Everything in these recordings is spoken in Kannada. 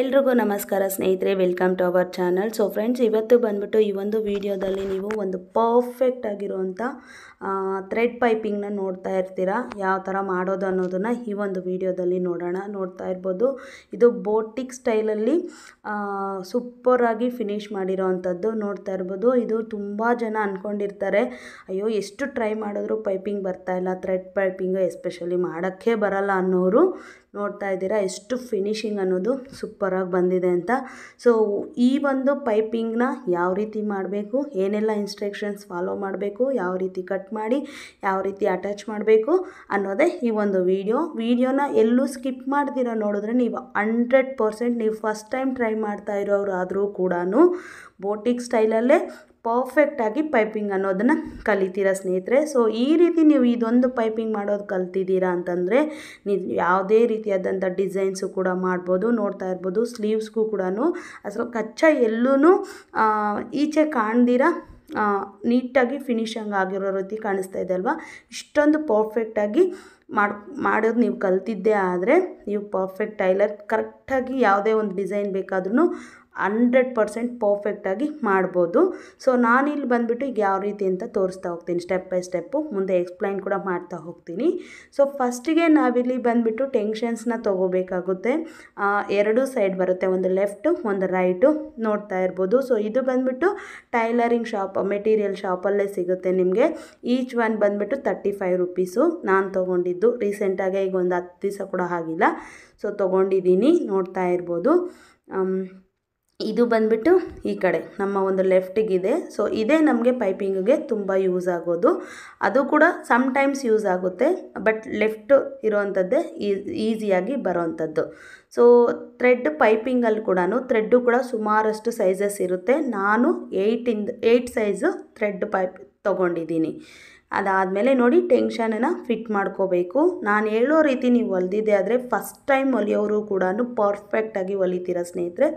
ಎಲ್ರಿಗೂ ನಮಸ್ಕಾರ ಸ್ನೇಹಿತರೆ welcome to our channel so friends ಇವತ್ತು ಬಂದ್ಬಿಟ್ಟು ಈ ಒಂದು ವಿಡಿಯೋದಲ್ಲಿ ನೀವು ಒಂದು ಪರ್ಫೆಕ್ಟ್ ಆಗಿರುವಂಥ ಥ್ರೆಡ್ ಪೈಪಿಂಗ್ನ ನೋಡ್ತಾ ಇರ್ತೀರಾ ಯಾವ ಥರ ಮಾಡೋದು ಅನ್ನೋದನ್ನು ಈ ಒಂದು ವಿಡಿಯೋದಲ್ಲಿ ನೋಡೋಣ ನೋಡ್ತಾ ಇರ್ಬೋದು ಇದು ಬೋಟಿಕ್ ಸ್ಟೈಲಲ್ಲಿ ಸೂಪರಾಗಿ ಫಿನಿಶ್ ಮಾಡಿರೋ ಅಂಥದ್ದು ನೋಡ್ತಾ ಇರ್ಬೋದು ಇದು ತುಂಬ ಜನ ಅಂದ್ಕೊಂಡಿರ್ತಾರೆ ಅಯ್ಯೋ ಎಷ್ಟು ಟ್ರೈ ಮಾಡಿದ್ರು ಪೈಪಿಂಗ್ ಬರ್ತಾ ಇಲ್ಲ ಥ್ರೆಡ್ ಪೈಪಿಂಗ್ ಎಸ್ಪೆಷಲಿ ಮಾಡೋಕ್ಕೆ ಬರಲ್ಲ ಅನ್ನೋರು ನೋಡ್ತಾ ಇದ್ದೀರಾ ಎಷ್ಟು ಫಿನಿಶಿಂಗ್ ಅನ್ನೋದು ಸೂಪರಾಗಿ ಬಂದಿದೆ ಅಂತ ಸೊ ಈ ಒಂದು ಪೈಪಿಂಗ್ನ ಯಾವ ರೀತಿ ಮಾಡಬೇಕು ಏನೆಲ್ಲ ಇನ್ಸ್ಟ್ರಕ್ಷನ್ಸ್ ಫಾಲೋ ಮಾಡಬೇಕು ಯಾವ ರೀತಿ ಕಟ್ ಮಾಡಿ ಯಾವ ರೀತಿ ಅಟ್ಯಾಚ್ ಮಾಡಬೇಕು ಅನ್ನೋದೇ ಈ ಒಂದು ವಿಡಿಯೋ ವೀಡಿಯೋನ ಎಲ್ಲೂ ಸ್ಕಿಪ್ ಮಾಡ್ದಿರ ನೋಡಿದ್ರೆ ನೀವು ಹಂಡ್ರೆಡ್ ಪರ್ಸೆಂಟ್ ನೀವು ಫಸ್ಟ್ ಟೈಮ್ ಟ್ರೈ ಮಾಡ್ತಾ ಇರೋರು ಆದರೂ ಕೂಡ ಬೋಟಿಕ್ ಸ್ಟೈಲಲ್ಲೇ ಪರ್ಫೆಕ್ಟಾಗಿ ಪೈಪಿಂಗ್ ಅನ್ನೋದನ್ನು ಕಲಿತೀರ ಸ್ನೇಹಿತರೆ ಸೊ ಈ ರೀತಿ ನೀವು ಇದೊಂದು ಪೈಪಿಂಗ್ ಮಾಡೋದು ಕಲ್ತಿದ್ದೀರಾ ಅಂತಂದರೆ ನೀವು ಯಾವುದೇ ರೀತಿಯಾದಂಥ ಡಿಸೈನ್ಸು ಕೂಡ ಮಾಡ್ಬೋದು ನೋಡ್ತಾ ಇರ್ಬೋದು ಸ್ಲೀವ್ಸ್ಗೂ ಕೂಡ ಅಸಲು ಕಚ್ಚಾ ಎಲ್ಲೂ ಈಚೆ ಕಾಣ್ದಿರ ನೀಟಾಗಿ ಫಿನಿಶಿಂಗ್ ಆಗಿರೋ ರೀತಿ ಕಾಣಿಸ್ತಾ ಇದೆ ಅಲ್ವಾ ಇಷ್ಟೊಂದು ಪರ್ಫೆಕ್ಟಾಗಿ ಮಾಡಿ ಮಾಡೋದು ನೀವು ಕಲ್ತಿದ್ದೇ ಆದರೆ ನೀವು ಪರ್ಫೆಕ್ಟ್ ಟೈಲರ್ ಕರೆಕ್ಟಾಗಿ ಯಾವುದೇ ಒಂದು ಡಿಸೈನ್ ಬೇಕಾದ್ರೂ ಹಂಡ್ರೆಡ್ ಪರ್ಸೆಂಟ್ ಪರ್ಫೆಕ್ಟಾಗಿ ಮಾಡ್ಬೋದು ಸೊ ನಾನಿಲ್ಲಿ ಬಂದುಬಿಟ್ಟು ಈಗ ಯಾವ ರೀತಿ ಅಂತ ತೋರಿಸ್ತಾ ಹೋಗ್ತೀನಿ ಸ್ಟೆಪ್ ಬೈ ಸ್ಟೆಪ್ಪು ಮುಂದೆ ಎಕ್ಸ್ಪ್ಲೈನ್ ಕೂಡ ಮಾಡ್ತಾ ಹೋಗ್ತೀನಿ ಸೊ ಫಸ್ಟಿಗೆ ನಾವಿಲ್ಲಿ ಬಂದುಬಿಟ್ಟು ಟೆನ್ಷನ್ಸ್ನ ತೊಗೋಬೇಕಾಗುತ್ತೆ ಎರಡು ಸೈಡ್ ಬರುತ್ತೆ ಒಂದು ಲೆಫ್ಟು ಒಂದು ರೈಟು ನೋಡ್ತಾ ಇರ್ಬೋದು ಸೊ ಇದು ಬಂದುಬಿಟ್ಟು ಟೈಲರಿಂಗ್ ಶಾಪ್ ಮೆಟೀರಿಯಲ್ ಶಾಪಲ್ಲೇ ಸಿಗುತ್ತೆ ನಿಮಗೆ ಈಚ್ ಒನ್ ಬಂದುಬಿಟ್ಟು ತರ್ಟಿ ಫೈವ್ ರುಪೀಸು ನಾನು ತೊಗೊಂಡಿದ್ದು ರೀಸೆಂಟಾಗೆ ಈಗ ಒಂದು ಹತ್ತು ದಿವಸ ಕೂಡ ಆಗಿಲ್ಲ ಸೊ ತೊಗೊಂಡಿದ್ದೀನಿ ನೋಡ್ತಾ ಇರ್ಬೋದು ಇದು ಬಂದ್ಬಿಟ್ಟು ಈ ಕಡೆ ನಮ್ಮ ಒಂದು ಲೆಫ್ಟಿಗಿದೆ ಸೊ ಇದೇ ನಮಗೆ ಪೈಪಿಂಗಿಗೆ ತುಂಬ ಯೂಸ್ ಆಗೋದು ಅದು ಕೂಡ ಸಮ್ಟೈಮ್ಸ್ ಯೂಸ್ ಆಗುತ್ತೆ ಬಟ್ ಲೆಫ್ಟ್ ಇರೋವಂಥದ್ದೇ ಈಸಿಯಾಗಿ ಬರೋವಂಥದ್ದು ಸೊ ಥ್ರೆಡ್ ಪೈಪಿಂಗಲ್ಲಿ ಕೂಡ ಥ್ರೆಡ್ಡು ಕೂಡ ಸುಮಾರಷ್ಟು ಸೈಜಸ್ ಇರುತ್ತೆ ನಾನು ಏಯ್ಟಿಂದ ಏಯ್ಟ್ ಸೈಜು ಥ್ರೆಡ್ ಪೈಪ್ ತೊಗೊಂಡಿದ್ದೀನಿ ಅದಾದಮೇಲೆ ನೋಡಿ ಟೆನ್ಷನನ್ನು ಫಿಟ್ ಮಾಡ್ಕೋಬೇಕು ನಾನು ಹೇಳೋ ರೀತಿ ನೀವು ಹೊಲಿದಿದ್ದೆ ಆದರೆ ಫಸ್ಟ್ ಟೈಮ್ ಹೊಲಿಯೋರು ಕೂಡ ಪರ್ಫೆಕ್ಟಾಗಿ ಹೊಲಿತೀರ ಸ್ನೇಹಿತರೆ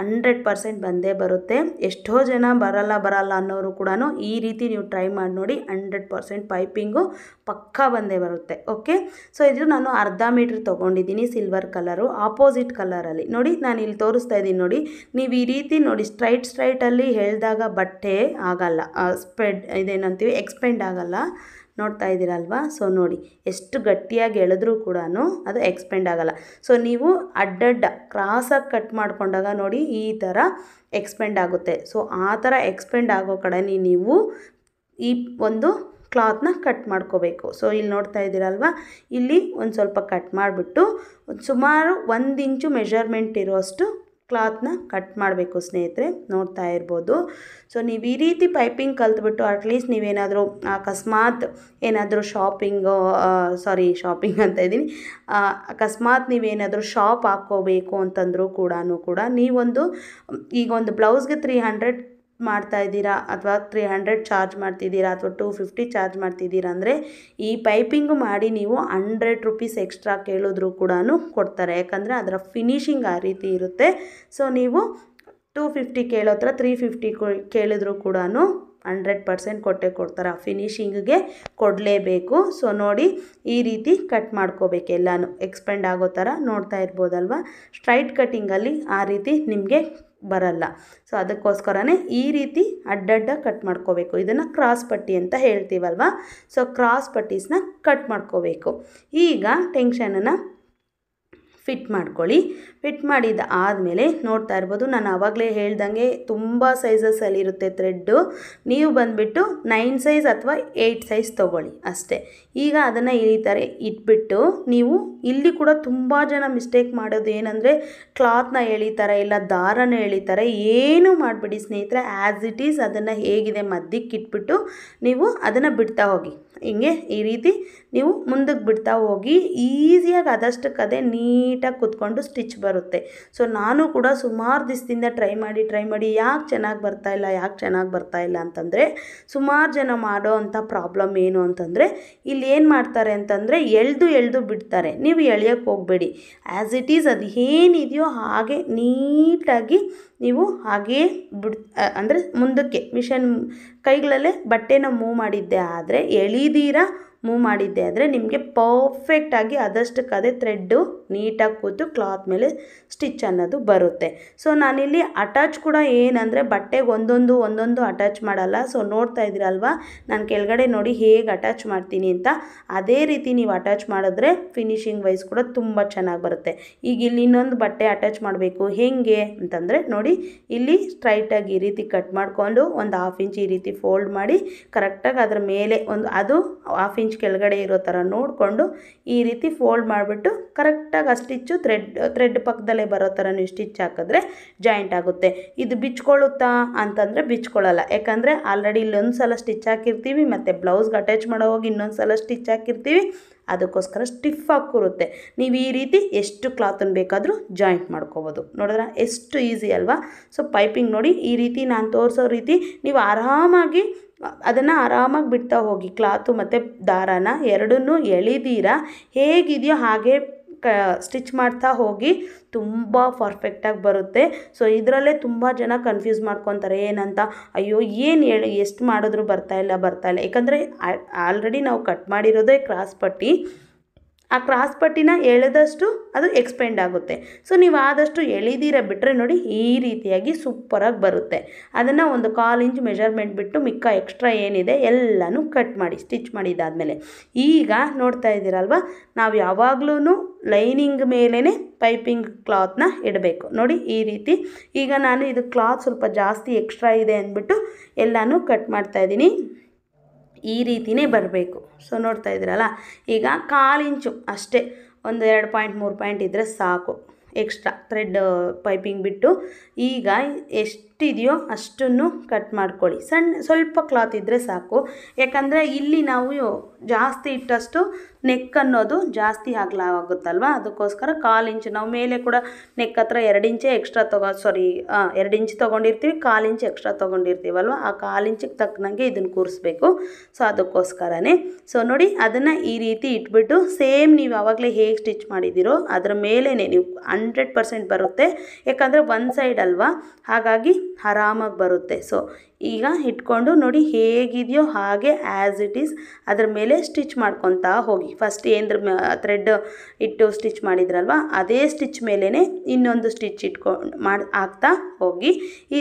ಹಂಡ್ರೆಡ್ ಪರ್ಸೆಂಟ್ ಬಂದೇ ಬರುತ್ತೆ ಎಷ್ಟೋ ಜನ ಬರಲ್ಲ ಬರಲ್ಲ ಅನ್ನೋರು ಕೂಡ ಈ ರೀತಿ ನೀವು ಟ್ರೈ ಮಾಡಿ ನೋಡಿ ಹಂಡ್ರೆಡ್ ಪರ್ಸೆಂಟ್ ಪೈಪಿಂಗು ಪಕ್ಕಾ ಬಂದೇ ಬರುತ್ತೆ ಓಕೆ ಸೊ ಇದು ನಾನು ಅರ್ಧ ಮೀಟ್ರ್ ತೊಗೊಂಡಿದ್ದೀನಿ ಸಿಲ್ವರ್ ಕಲರು ಆಪೋಸಿಟ್ ಕಲರಲ್ಲಿ ನೋಡಿ ನಾನು ಇಲ್ಲಿ ತೋರಿಸ್ತಾ ಇದ್ದೀನಿ ನೋಡಿ ನೀವು ಈ ರೀತಿ ನೋಡಿ ಸ್ಟ್ರೈಟ್ ಸ್ಟ್ರೈಟಲ್ಲಿ ಹೇಳಿದಾಗ ಬಟ್ಟೆ ಆಗಲ್ಲ ಸ್ಪ್ರೆಡ್ ಇದೇನಂತೀವಿ ಎಕ್ಸ್ಪೆಂಡ್ ಆಗಲ್ಲ ನೋಡ್ತಾ ಇದ್ದೀರಲ್ವಾ ಸೊ ನೋಡಿ ಎಷ್ಟು ಗಟ್ಟಿಯಾಗಿ ಎಳೆದ್ರೂ ಕೂಡ ಅದು ಎಕ್ಸ್ಪೆಂಡ್ ಆಗೋಲ್ಲ ಸೊ ನೀವು ಅಡ್ಡಡ್ಡ ಕ್ರಾಸಾಗಿ ಕಟ್ ಮಾಡಿಕೊಂಡಾಗ ನೋಡಿ ಈ ಥರ ಎಕ್ಸ್ಪೆಂಡ್ ಆಗುತ್ತೆ ಸೊ ಆ ಥರ ಎಕ್ಸ್ಪೆಂಡ್ ಆಗೋ ಕಡೆ ನೀವು ಈ ಒಂದು ಕ್ಲಾತ್ನ ಕಟ್ ಮಾಡ್ಕೋಬೇಕು ಸೊ ಇಲ್ಲಿ ನೋಡ್ತಾ ಇದ್ದೀರಲ್ವ ಇಲ್ಲಿ ಒಂದು ಸ್ವಲ್ಪ ಕಟ್ ಮಾಡಿಬಿಟ್ಟು ಸುಮಾರು ಒಂದು ಇಂಚು ಮೆಷರ್ಮೆಂಟ್ ಇರೋಷ್ಟು ಕ್ಲಾತ್ನ ಕಟ್ ಮಾಡಬೇಕು ಸ್ನೇಹಿತರೆ ನೋಡ್ತಾ ಇರ್ಬೋದು ಸೊ ನೀವು ಈ ರೀತಿ ಪೈಪಿಂಗ್ ಕಲ್ತ್ಬಿಟ್ಟು ಅಟ್ಲೀಸ್ಟ್ ನೀವೇನಾದರೂ ಅಕಸ್ಮಾತ್ ಏನಾದರೂ ಶಾಪಿಂಗು ಸಾರಿ ಶಾಪಿಂಗ್ ಅಂತ ಇದ್ದೀನಿ ಅಕಸ್ಮಾತ್ ನೀವೇನಾದರೂ ಶಾಪ್ ಹಾಕ್ಕೋಬೇಕು ಅಂತಂದರೂ ಕೂಡ ಕೂಡ ನೀವೊಂದು ಈಗ ಒಂದು ಬ್ಲೌಸ್ಗೆ ತ್ರೀ ಹಂಡ್ರೆಡ್ ಮಾಡ್ತಾ ಇದ್ದೀರಾ ಅಥವಾ ತ್ರೀ ಹಂಡ್ರೆಡ್ ಚಾರ್ಜ್ ಮಾಡ್ತಿದ್ದೀರಾ ಅಥವಾ ಟೂ ಫಿಫ್ಟಿ ಚಾರ್ಜ್ ಮಾಡ್ತಿದ್ದೀರಾ ಅಂದರೆ ಈ ಪೈಪಿಂಗ್ ಮಾಡಿ ನೀವು ಹಂಡ್ರೆಡ್ ರುಪೀಸ್ ಎಕ್ಸ್ಟ್ರಾ ಕೇಳಿದ್ರು ಕೂಡ ಕೊಡ್ತಾರೆ ಯಾಕಂದರೆ ಅದರ ಫಿನಿಷಿಂಗ್ ಆ ರೀತಿ ಇರುತ್ತೆ ಸೊ ನೀವು ಟೂ ಫಿಫ್ಟಿ ಕೇಳೋ ಹತ್ರ ತ್ರೀ ಫಿಫ್ಟಿ ಕೇಳಿದ್ರು ಕೂಡ ಹಂಡ್ರೆಡ್ ಪರ್ಸೆಂಟ್ ಕೊಟ್ಟೆ ಕೊಡ್ತಾರೆ ಆ ಕೊಡಲೇಬೇಕು ಸೊ ನೋಡಿ ಈ ರೀತಿ ಕಟ್ ಮಾಡ್ಕೋಬೇಕು ಎಲ್ಲಾನು ಎಕ್ಸ್ಪೆಂಡ್ ಆಗೋ ಥರ ನೋಡ್ತಾ ಇರ್ಬೋದಲ್ವ ಸ್ಟ್ರೈಟ್ ಕಟ್ಟಿಂಗಲ್ಲಿ ಆ ರೀತಿ ನಿಮಗೆ ಬರಲ್ಲ ಸೊ ಅದಕ್ಕೋಸ್ಕರನೇ ಈ ರೀತಿ ಅಡ್ಡಡ್ಡ ಕಟ್ ಮಾಡ್ಕೋಬೇಕು ಇದನ್ನು ಕ್ರಾಸ್ ಪಟ್ಟಿ ಅಂತ ಹೇಳ್ತೀವಲ್ವ ಸೊ ಕ್ರಾಸ್ ಪಟ್ಟೀಸ್ನ ಕಟ್ ಮಾಡ್ಕೋಬೇಕು ಈಗ ಟೆನ್ಷನನ್ನು ಫಿಟ್ ಮಾಡ್ಕೊಳ್ಳಿ ಫಿಟ್ ಮಾಡಿದ ಆದಮೇಲೆ ನೋಡ್ತಾ ಇರ್ಬೋದು ನಾನು ಆವಾಗಲೇ ಹೇಳ್ದಂಗೆ ತುಂಬ ಇರುತ್ತೆ ಥ್ರೆಡ್ಡು ನೀವು ಬಂದುಬಿಟ್ಟು ನೈನ್ ಸೈಜ್ ಅಥವಾ ಏಯ್ಟ್ ಸೈಜ್ ತೊಗೊಳ್ಳಿ ಅಷ್ಟೇ ಈಗ ಅದನ್ನು ಇಳಿತಾರೆ ಇಟ್ಬಿಟ್ಟು ನೀವು ಇಲ್ಲಿ ಕೂಡ ತುಂಬ ಜನ ಮಿಸ್ಟೇಕ್ ಮಾಡೋದು ಏನಂದರೆ ಕ್ಲಾತ್ನ ಎಳಿತಾರೆ ಇಲ್ಲ ದಾರನ ಎಳಿತಾರೆ ಏನು ಮಾಡಿಬಿಡಿ ಸ್ನೇಹಿತರೆ ಆ್ಯಸ್ ಇಟ್ ಈಸ್ ಅದನ್ನು ಹೇಗಿದೆ ಮದ್ದಿಕ್ಕಿಟ್ಬಿಟ್ಟು ನೀವು ಅದನ್ನು ಬಿಡ್ತಾ ಹೋಗಿ ಹಿಂಗೆ ಈ ರೀತಿ ನೀವು ಮುಂದಕ್ಕೆ ಬಿಡ್ತಾ ಹೋಗಿ ಈಸಿಯಾಗಿ ಅದಷ್ಟಕ್ಕದೇ ನೀಟಾಗಿ ಕುತ್ಕೊಂಡು ಸ್ಟಿಚ್ ಬರುತ್ತೆ ಸೊ ನಾನು ಕೂಡ ಸುಮಾರು ದಿವಸದಿಂದ ಟ್ರೈ ಮಾಡಿ ಟ್ರೈ ಮಾಡಿ ಯಾಕೆ ಚೆನ್ನಾಗಿ ಬರ್ತಾಯಿಲ್ಲ ಯಾಕೆ ಚೆನ್ನಾಗಿ ಬರ್ತಾಯಿಲ್ಲ ಅಂತಂದರೆ ಸುಮಾರು ಜನ ಮಾಡೋ ಅಂಥ ಪ್ರಾಬ್ಲಮ್ ಏನು ಅಂತಂದರೆ ಇಲ್ಲಿ ಏನು ಮಾಡ್ತಾರೆ ಅಂತಂದರೆ ಎಳ್ದು ಎಳ್ದು ಬಿಡ್ತಾರೆ ನೀವು ಎಳೆಯೋಕ್ಕೆ ಹೋಗಬೇಡಿ ಆ್ಯಸ್ ಇಟ್ ಈಸ್ ಅದು ಏನಿದೆಯೋ ಹಾಗೆ ನೀಟಾಗಿ ನೀವು ಹಾಗೆಯೇ ಬಿಡ್ ಅಂದರೆ ಮುಂದಕ್ಕೆ ಮಿಷನ್ ಕೈಗಳಲ್ಲೇ ಬಟ್ಟೆನ ಮೂವ್ ಮಾಡಿದ್ದೆ ಆದರೆ ಎಳಿದೀರ ಮೂವ್ ಮಾಡಿದ್ದೆ ಆದರೆ ನಿಮಗೆ ಪರ್ಫೆಕ್ಟಾಗಿ ಅದಷ್ಟಕ್ಕದೇ ಥ್ರೆಡ್ಡು ನೀಟಾಗಿ ಕೂತು ಕ್ಲಾತ್ ಮೇಲೆ ಸ್ಟಿಚ್ ಅನ್ನೋದು ಬರುತ್ತೆ ಸೊ ನಾನಿಲ್ಲಿ ಅಟ್ಯಾಚ್ ಕೂಡ ಏನಂದರೆ ಬಟ್ಟೆಗೆ ಒಂದೊಂದು ಒಂದೊಂದು ಅಟ್ಯಾಚ್ ಮಾಡಲ್ಲ ಸೊ ನೋಡ್ತಾ ಇದ್ದೀರಲ್ವ ನಾನು ಕೆಳಗಡೆ ನೋಡಿ ಹೇಗೆ ಅಟ್ಯಾಚ್ ಮಾಡ್ತೀನಿ ಅಂತ ಅದೇ ರೀತಿ ನೀವು ಅಟ್ಯಾಚ್ ಮಾಡಿದ್ರೆ ಫಿನಿಶಿಂಗ್ ವೈಸ್ ಕೂಡ ತುಂಬ ಚೆನ್ನಾಗಿ ಬರುತ್ತೆ ಈಗ ಇಲ್ಲಿ ಇನ್ನೊಂದು ಬಟ್ಟೆ ಅಟ್ಯಾಚ್ ಮಾಡಬೇಕು ಹೇಗೆ ಅಂತಂದರೆ ನೋಡಿ ಇಲ್ಲಿ ಸ್ಟ್ರೈಟಾಗಿ ಈ ರೀತಿ ಕಟ್ ಮಾಡಿಕೊಂಡು ಒಂದು ಹಾಫ್ ಇಂಚ್ ಈ ರೀತಿ ಫೋಲ್ಡ್ ಮಾಡಿ ಕರೆಕ್ಟಾಗಿ ಅದರ ಮೇಲೆ ಒಂದು ಅದು ಹಾಫ್ ಇಂಚ್ ಕೆಳಗಡೆ ಇರೋ ಥರ ನೋಡಿಕೊಂಡು ಈ ರೀತಿ ಫೋಲ್ಡ್ ಮಾಡಿಬಿಟ್ಟು ಕರೆಕ್ಟಾಗಿ ಹಾಕಿದಾಗ ಆ ಸ್ಟಿಚ್ಚು ಥ್ರೆಡ್ ಥ್ರೆಡ್ ಪಕ್ಕದಲ್ಲೇ ಬರೋ ಥರ ನೀವು ಸ್ಟಿಚ್ ಹಾಕಿದ್ರೆ ಜಾಯಿಂಟ್ ಆಗುತ್ತೆ ಇದು ಬಿಚ್ಕೊಳ್ಳುತ್ತಾ ಅಂತಂದರೆ ಬಿಚ್ಕೊಳ್ಳಲ್ಲ ಯಾಕಂದರೆ ಆಲ್ರೆಡಿ ಇಲ್ಲೊಂದು ಸಲ ಸ್ಟಿಚ್ ಹಾಕಿರ್ತೀವಿ ಮತ್ತು ಬ್ಲೌಸ್ಗೆ ಅಟ್ಯಾಚ್ ಮಾಡೋ ಹೋಗಿ ಇನ್ನೊಂದು ಸಲ ಸ್ಟಿಚ್ ಹಾಕಿರ್ತೀವಿ ಅದಕ್ಕೋಸ್ಕರ ಸ್ಟಿಫ್ ಹಾಕಿರುತ್ತೆ ನೀವು ಈ ರೀತಿ ಎಷ್ಟು ಕ್ಲಾತನ್ನು ಬೇಕಾದರೂ ಜಾಯಿಂಟ್ ಮಾಡ್ಕೋಬೋದು ನೋಡಿದ್ರೆ ಎಷ್ಟು ಈಸಿ ಅಲ್ವಾ ಸೊ ಪೈಪಿಂಗ್ ನೋಡಿ ಈ ರೀತಿ ನಾನು ತೋರಿಸೋ ರೀತಿ ನೀವು ಆರಾಮಾಗಿ ಅದನ್ನು ಆರಾಮಾಗಿ ಬಿಡ್ತಾ ಹೋಗಿ ಕ್ಲಾತು ಮತ್ತು ದಾರಾನ ಎರಡನ್ನೂ ಎಳಿದೀರ ಹೇಗಿದೆಯೋ ಹಾಗೆ ಕ ಸ್ಟಿಚ್ ಮಾಡ್ತಾ ಹೋಗಿ ತುಂಬ ಪರ್ಫೆಕ್ಟಾಗಿ ಬರುತ್ತೆ ಸೊ ಇದರಲ್ಲೇ ತುಂಬ ಜನ ಕನ್ಫ್ಯೂಸ್ ಮಾಡ್ಕೊತಾರೆ ಏನಂತ ಅಯ್ಯೋ ಏನು ಹೇಳಿ ಎಷ್ಟು ಮಾಡಿದ್ರು ಬರ್ತಾಯಿಲ್ಲ ಬರ್ತಾಯಿಲ್ಲ ಯಾಕಂದರೆ ಆಲ್ರೆಡಿ ನಾವು ಕಟ್ ಮಾಡಿರೋದೇ ಕ್ರಾಸ್ ಪಟ್ಟಿ ಆ ಕ್ರಾಸ್ ಪಟ್ಟಿನ ಎಳೆದಷ್ಟು ಅದು ಎಕ್ಸ್ಪೆಂಡ್ ಆಗುತ್ತೆ ಸೊ ನೀವು ಆದಷ್ಟು ಎಳಿದೀರ ಬಿಟ್ಟರೆ ನೋಡಿ ಈ ರೀತಿಯಾಗಿ ಸೂಪರಾಗಿ ಬರುತ್ತೆ ಅದನ್ನು ಒಂದು ಕಾಲು ಇಂಚ್ ಮೆಷರ್ಮೆಂಟ್ ಬಿಟ್ಟು ಮಿಕ್ಕ ಎಕ್ಸ್ಟ್ರಾ ಏನಿದೆ ಎಲ್ಲನೂ ಕಟ್ ಮಾಡಿ ಸ್ಟಿಚ್ ಮಾಡಿದ್ದಾದಮೇಲೆ ಈಗ ನೋಡ್ತಾ ಇದ್ದೀರಲ್ವ ನಾವು ಯಾವಾಗಲೂ ಲೈನಿಂಗ್ ಮೇಲೇ ಪೈಪಿಂಗ್ ಕ್ಲಾತ್ನ ಇಡಬೇಕು ನೋಡಿ ಈ ರೀತಿ ಈಗ ನಾನು ಇದು ಕ್ಲಾತ್ ಸ್ವಲ್ಪ ಜಾಸ್ತಿ ಎಕ್ಸ್ಟ್ರಾ ಇದೆ ಅಂದ್ಬಿಟ್ಟು ಎಲ್ಲನೂ ಕಟ್ ಮಾಡ್ತಾಯಿದ್ದೀನಿ ಈ ರೀತಿಯೇ ಬರಬೇಕು ಸೊ ನೋಡ್ತಾ ಇದ್ದೀರಲ್ಲ ಈಗ ಕಾಲಿಂಚು ಅಷ್ಟೇ ಒಂದು ಎರಡು ಪಾಯಿಂಟ್ ಮೂರು ಪಾಯಿಂಟ್ ಇದ್ದರೆ ಸಾಕು ಎಕ್ಸ್ಟ್ರಾ ಥ್ರೆಡ್ ಪೈಪಿಂಗ್ ಬಿಟ್ಟು ಈಗ ಎಷ್ಟು ಎಷ್ಟಿದೆಯೋ ಅಷ್ಟನ್ನು ಕಟ್ ಮಾಡ್ಕೊಳ್ಳಿ ಸಣ್ಣ ಸ್ವಲ್ಪ ಕ್ಲಾತ್ ಇದ್ದರೆ ಸಾಕು ಯಾಕಂದರೆ ಇಲ್ಲಿ ನಾವು ಜಾಸ್ತಿ ಇಟ್ಟಷ್ಟು ನೆಕ್ ಅನ್ನೋದು ಜಾಸ್ತಿ ಆಗಲಾಗುತ್ತಲ್ವ ಅದಕ್ಕೋಸ್ಕರ ಕಾಲು ಇಂಚು ನಾವು ಮೇಲೆ ಕೂಡ ನೆಕ್ ಹತ್ರ ಎರಡು ಇಂಚೆ ಎಕ್ಸ್ಟ್ರಾ ತೊಗೊ ಸಾರಿ ಎರಡು ಇಂಚ್ ತೊಗೊಂಡಿರ್ತೀವಿ ಕಾಲು ಇಂಚು ಎಕ್ಸ್ಟ್ರಾ ತೊಗೊಂಡಿರ್ತೀವಲ್ವ ಆ ಕಾಲು ಇಂಚಿಗೆ ತಕ್ಕನಂಗೆ ಇದನ್ನು ಕೂರಿಸ್ಬೇಕು ಸೊ ಅದಕ್ಕೋಸ್ಕರನೇ ಸೊ ನೋಡಿ ಅದನ್ನು ಈ ರೀತಿ ಇಟ್ಬಿಟ್ಟು ಸೇಮ್ ನೀವು ಯಾವಾಗಲೇ ಹೇಗೆ ಸ್ಟಿಚ್ ಮಾಡಿದ್ದೀರೋ ಅದರ ಮೇಲೇ ನೀವು ಹಂಡ್ರೆಡ್ ಪರ್ಸೆಂಟ್ ಬರುತ್ತೆ ಯಾಕಂದರೆ ಒಂದು ಸೈಡ್ ಅಲ್ವಾ ಹಾಗಾಗಿ ಆರಾಮಾಗಿ ಬರುತ್ತೆ ಸೊ ಈಗ ಇಟ್ಕೊಂಡು ನೋಡಿ ಹೇಗಿದೆಯೋ ಹಾಗೆ ಆ್ಯಸ್ ಇಟ್ ಈಸ್ ಅದ್ರ ಮೇಲೆ ಸ್ಟಿಚ್ ಮಾಡ್ಕೊತಾ ಹೋಗಿ ಫಸ್ಟ್ ಏನ್ರ ಥ್ರೆಡ್ ಇಟ್ಟು ಸ್ಟಿಚ್ ಮಾಡಿದ್ರಲ್ವ ಅದೇ ಸ್ಟಿಚ್ ಮೇಲೇ ಇನ್ನೊಂದು ಸ್ಟಿಚ್ ಇಟ್ಕೊಂಡು ಮಾಡಿ ಹಾಕ್ತಾ ಹೋಗಿ ಈ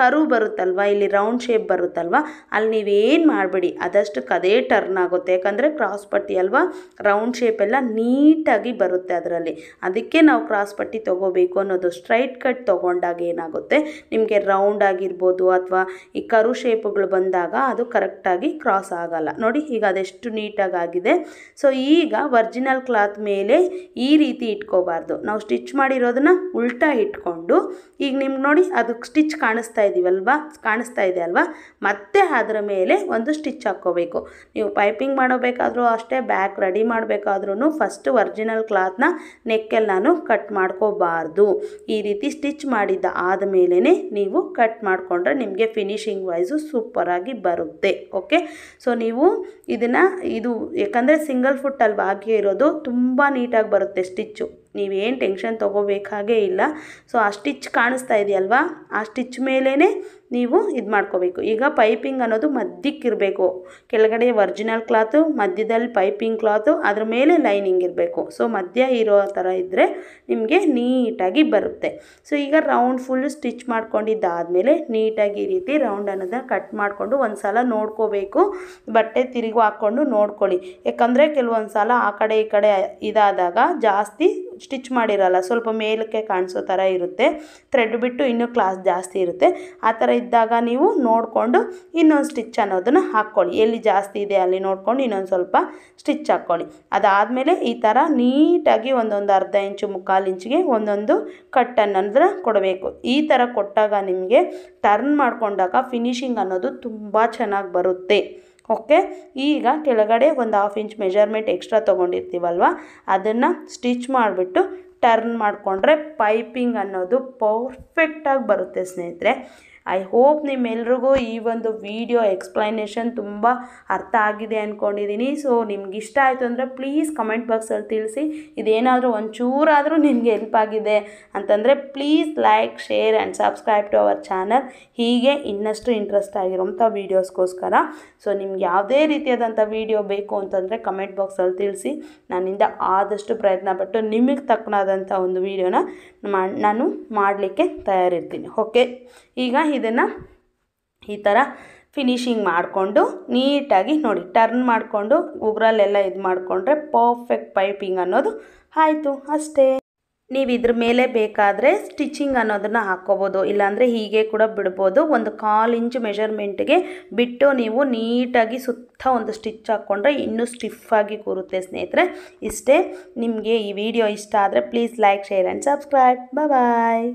ಕರು ಬರುತ್ತಲ್ವ ಇಲ್ಲಿ ರೌಂಡ್ ಶೇಪ್ ಬರುತ್ತಲ್ವ ಅಲ್ಲಿ ನೀವೇನು ಮಾಡಬೇಡಿ ಅದಷ್ಟಕ್ಕೆ ಅದೇ ಟರ್ನ್ ಆಗುತ್ತೆ ಯಾಕಂದರೆ ಕ್ರಾಸ್ ಪಟ್ಟಿ ಅಲ್ವಾ ರೌಂಡ್ ಶೇಪ್ ಎಲ್ಲ ನೀಟಾಗಿ ಬರುತ್ತೆ ಅದರಲ್ಲಿ ಅದಕ್ಕೆ ನಾವು ಕ್ರಾಸ್ ಪಟ್ಟಿ ತೊಗೋಬೇಕು ಅನ್ನೋದು ಸ್ಟ್ರೈಟ್ ಕಟ್ ತೊಗೊಂಡಾಗ ಏನಾಗುತ್ತೆ ನಿಮಗೆ ರೌಂಡ್ ಆಗಿರ್ಬೋದು ಅಥವಾ ಈ ಕರು ಶೇಪ್ಗಳು ಬಂದಾಗ ಅದು ಕರೆಕ್ಟಾಗಿ ಕ್ರಾಸ್ ಆಗಲ್ಲ ನೋಡಿ ಈಗ ಅದೆಷ್ಟು ನೀಟಾಗಿ ಆಗಿದೆ ಸೊ ಈಗ ವರ್ಜಿನಲ್ ಕ್ಲಾತ್ ಮೇಲೆ ಈ ರೀತಿ ಇಟ್ಕೋಬಾರ್ದು ನಾವು ಸ್ಟಿಚ್ ಮಾಡಿರೋದನ್ನ ಉಲ್ಟಾ ಇಟ್ಕೊಂಡು ಈಗ ನಿಮ್ಗೆ ನೋಡಿ ಅದು ಸ್ಟಿಚ್ ಕಾಣಿಸ್ತಾ ಇದ್ದೀವಲ್ವಾ ಕಾಣಿಸ್ತಾ ಇದೆ ಅಲ್ವಾ ಮತ್ತೆ ಅದರ ಮೇಲೆ ಒಂದು ಸ್ಟಿಚ್ ಹಾಕ್ಕೋಬೇಕು ನೀವು ಪೈಪಿಂಗ್ ಮಾಡಬೇಕಾದ್ರೂ ಅಷ್ಟೇ ಬ್ಯಾಕ್ ರೆಡಿ ಮಾಡಬೇಕಾದ್ರೂ ಫಸ್ಟ್ ಒರ್ಜಿನಲ್ ಕ್ಲಾತ್ನ ನೆಕ್ಕೆಲ್ಲ ನಾನು ಕಟ್ ಮಾಡ್ಕೋಬಾರ್ದು ಈ ರೀತಿ ಸ್ಟಿಚ್ ಮಾಡಿದ್ದ ಆದ ಮೇಲೇ ನೀವು ಕಟ್ ಮಾಡಿಕೊಂಡ್ರೆ ನಿಮಗೆ ಫಿನಿಶ್ ಫಿನಿಷಿಂಗ್ ವೈಸು ಸೂಪರಾಗಿ ಬರುತ್ತೆ ಓಕೆ ಸೊ ನೀವು ಇದನ್ನು ಇದು ಯಾಕಂದರೆ ಸಿಂಗಲ್ ಫುಟ್ ಅಲ್ಲಿ ಹಾಗೆ ಇರೋದು ತುಂಬ ನೀಟಾಗಿ ಬರುತ್ತೆ ಸ್ಟಿಚ್ಚು ನೀವೇನು ಟೆನ್ಷನ್ ತೊಗೋಬೇಕಾಗೇ ಇಲ್ಲ ಸೊ ಆ ಸ್ಟಿಚ್ ಕಾಣಿಸ್ತಾ ಇದೆಯಲ್ವಾ ಆ ಸ್ಟಿಚ್ ಮೇಲೇ ನೀವು ಇದು ಮಾಡ್ಕೋಬೇಕು ಈಗ ಪೈಪಿಂಗ್ ಅನ್ನೋದು ಮಧ್ಯಕ್ಕಿರಬೇಕು ಕೆಳಗಡೆ ಒರ್ಜಿನಲ್ ಕ್ಲಾತು ಮಧ್ಯದಲ್ಲಿ ಪೈಪಿಂಗ್ ಕ್ಲಾತು ಅದ್ರ ಮೇಲೆ ಲೈನಿಂಗ್ ಇರಬೇಕು ಸೊ ಮಧ್ಯ ಇರೋ ಥರ ಇದ್ದರೆ ನಿಮಗೆ ನೀಟಾಗಿ ಬರುತ್ತೆ ಸೊ ಈಗ ರೌಂಡ್ ಫುಲ್ ಸ್ಟಿಚ್ ಮಾಡ್ಕೊಂಡಿದ್ದಾದಮೇಲೆ ನೀಟಾಗಿ ಈ ರೀತಿ ರೌಂಡ್ ಅನ್ನೋದನ್ನ ಕಟ್ ಮಾಡಿಕೊಂಡು ಒಂದು ಸಲ ನೋಡ್ಕೋಬೇಕು ಬಟ್ಟೆ ತಿರುಗು ಹಾಕ್ಕೊಂಡು ನೋಡ್ಕೊಳ್ಳಿ ಯಾಕಂದರೆ ಕೆಲವೊಂದು ಸಲ ಆ ಕಡೆ ಈ ಕಡೆ ಇದಾದಾಗ ಜಾಸ್ತಿ ಸ್ಟಿಚ್ ಮಾಡಿರೋಲ್ಲ ಸ್ವಲ್ಪ ಮೇಲಕ್ಕೆ ಕಾಣಿಸೋ ಥರ ಇರುತ್ತೆ ಥ್ರೆಡ್ ಬಿಟ್ಟು ಇನ್ನೂ ಕ್ಲಾಸ್ ಜಾಸ್ತಿ ಇರುತ್ತೆ ಆ ಥರ ಇದ್ದಾಗ ನೀವು ನೋಡಿಕೊಂಡು ಇನ್ನೊಂದು ಸ್ಟಿಚ್ ಅನ್ನೋದನ್ನು ಹಾಕ್ಕೊಳ್ಳಿ ಎಲ್ಲಿ ಜಾಸ್ತಿ ಇದೆ ಅಲ್ಲಿ ನೋಡ್ಕೊಂಡು ಇನ್ನೊಂದು ಸ್ವಲ್ಪ ಸ್ಟಿಚ್ ಹಾಕ್ಕೊಳ್ಳಿ ಅದಾದಮೇಲೆ ಈ ಥರ ನೀಟಾಗಿ ಒಂದೊಂದು ಅರ್ಧ ಇಂಚು ಮುಕ್ಕಾಲು ಇಂಚಿಗೆ ಒಂದೊಂದು ಕಟ್ಟನ್ನು ಅಂದ್ರೆ ಕೊಡಬೇಕು ಈ ಥರ ಕೊಟ್ಟಾಗ ನಿಮಗೆ ಟರ್ನ್ ಮಾಡಿಕೊಂಡಾಗ ಫಿನಿಷಿಂಗ್ ಅನ್ನೋದು ತುಂಬ ಚೆನ್ನಾಗಿ ಬರುತ್ತೆ ಓಕೆ ಈಗ ಕೆಳಗಡೆ ಒಂದು ಹಾಫ್ ಇಂಚ್ ಮೆಜರ್ಮೆಂಟ್ ಎಕ್ಸ್ಟ್ರಾ ತೊಗೊಂಡಿರ್ತೀವಲ್ವ ಅದನ್ನು ಸ್ಟಿಚ್ ಮಾಡಿಬಿಟ್ಟು ಟರ್ನ್ ಮಾಡಿಕೊಂಡ್ರೆ ಪೈಪಿಂಗ್ ಅನ್ನೋದು ಪರ್ಫೆಕ್ಟಾಗಿ ಬರುತ್ತೆ ಸ್ನೇಹಿತರೆ ಐ ಹೋಪ್ ನಿಮ್ಮೆಲ್ರಿಗೂ ಈ ಒಂದು ವಿಡಿಯೋ ಎಕ್ಸ್ಪ್ಲನೇಷನ್ ತುಂಬ ಅರ್ಥ ಆಗಿದೆ ಅಂದ್ಕೊಂಡಿದ್ದೀನಿ ಸೊ ನಿಮ್ಗೆ ಇಷ್ಟ ಆಯಿತು ಅಂದರೆ ಪ್ಲೀಸ್ ಕಮೆಂಟ್ ಬಾಕ್ಸಲ್ಲಿ ತಿಳಿಸಿ ಇದೇನಾದರೂ ಒಂಚೂರಾದರೂ ನಿಮಗೆ ಹೆಲ್ಪ್ ಆಗಿದೆ ಅಂತಂದರೆ please like share and subscribe to our channel ಹೀಗೆ ಇನ್ನಷ್ಟು ಇಂಟ್ರೆಸ್ಟ್ ಆಗಿರೋಂಥ ವೀಡಿಯೋಸ್ಗೋಸ್ಕರ ಸೊ ನಿಮ್ಗೆ ಯಾವುದೇ ರೀತಿಯಾದಂಥ ವೀಡಿಯೋ ಬೇಕು ಅಂತಂದರೆ ಕಮೆಂಟ್ ಬಾಕ್ಸಲ್ಲಿ ತಿಳಿಸಿ ನನ್ನಿಂದ ಆದಷ್ಟು ಪ್ರಯತ್ನ ಪಟ್ಟು ನಿಮಗೆ ತಕ್ಕನಾದಂಥ ಒಂದು ವೀಡಿಯೋನ ನಾನು ಮಾಡಲಿಕ್ಕೆ ತಯಾರಿರ್ತೀನಿ ಓಕೆ ಈಗ ಇದನ್ನು ಈ ಥರ ಫಿನಿಶಿಂಗ್ ಮಾಡಿಕೊಂಡು ನೀಟಾಗಿ ನೋಡಿ ಟರ್ನ್ ಮಾಡಿಕೊಂಡು ಉಗ್ರಲ್ಲೆಲ್ಲ ಇದು ಮಾಡಿಕೊಂಡ್ರೆ ಪರ್ಫೆಕ್ಟ್ ಪೈಪಿಂಗ್ ಅನ್ನೋದು ಆಯಿತು ಅಷ್ಟೇ ನೀವು ಇದ್ರ ಮೇಲೆ ಬೇಕಾದರೆ ಸ್ಟಿಚಿಂಗ್ ಅನ್ನೋದನ್ನು ಹಾಕ್ಕೋಬೋದು ಇಲ್ಲಾಂದರೆ ಹೀಗೆ ಕೂಡ ಬಿಡ್ಬೋದು ಒಂದು ಕಾಲು ಇಂಚು ಮೆಷರ್ಮೆಂಟ್ಗೆ ಬಿಟ್ಟು ನೀವು ನೀಟಾಗಿ ಸುತ್ತ ಒಂದು ಸ್ಟಿಚ್ ಹಾಕ್ಕೊಂಡ್ರೆ ಇನ್ನೂ ಸ್ಟಿಫಾಗಿ ಕೂರುತ್ತೆ ಸ್ನೇಹಿತರೆ ಇಷ್ಟೇ ನಿಮಗೆ ಈ ವಿಡಿಯೋ ಇಷ್ಟ ಆದರೆ please like share and subscribe bye